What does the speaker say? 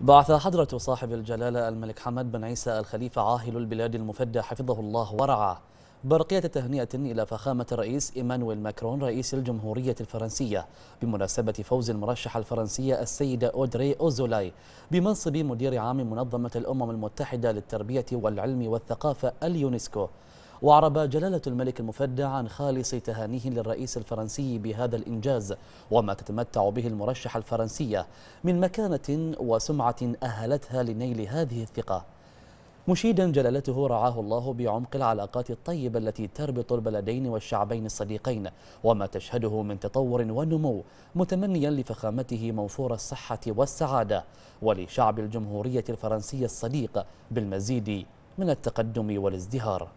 بعث حضرة صاحب الجلالة الملك حمد بن عيسى الخليفة عاهل البلاد المفدى حفظه الله ورعاه برقية تهنئة إلى فخامة الرئيس إيمانويل ماكرون رئيس الجمهورية الفرنسية بمناسبة فوز المرشحة الفرنسية السيدة أودري أوزولاي بمنصب مدير عام منظمة الأمم المتحدة للتربية والعلم والثقافة اليونسكو وأعرب جلالة الملك المفدع عن خالص تهانيه للرئيس الفرنسي بهذا الإنجاز وما تتمتع به المرشحة الفرنسية من مكانة وسمعة أهلتها لنيل هذه الثقة مشيدا جلالته رعاه الله بعمق العلاقات الطيبة التي تربط البلدين والشعبين الصديقين وما تشهده من تطور ونمو متمنيا لفخامته موفور الصحة والسعادة ولشعب الجمهورية الفرنسية الصديق بالمزيد من التقدم والازدهار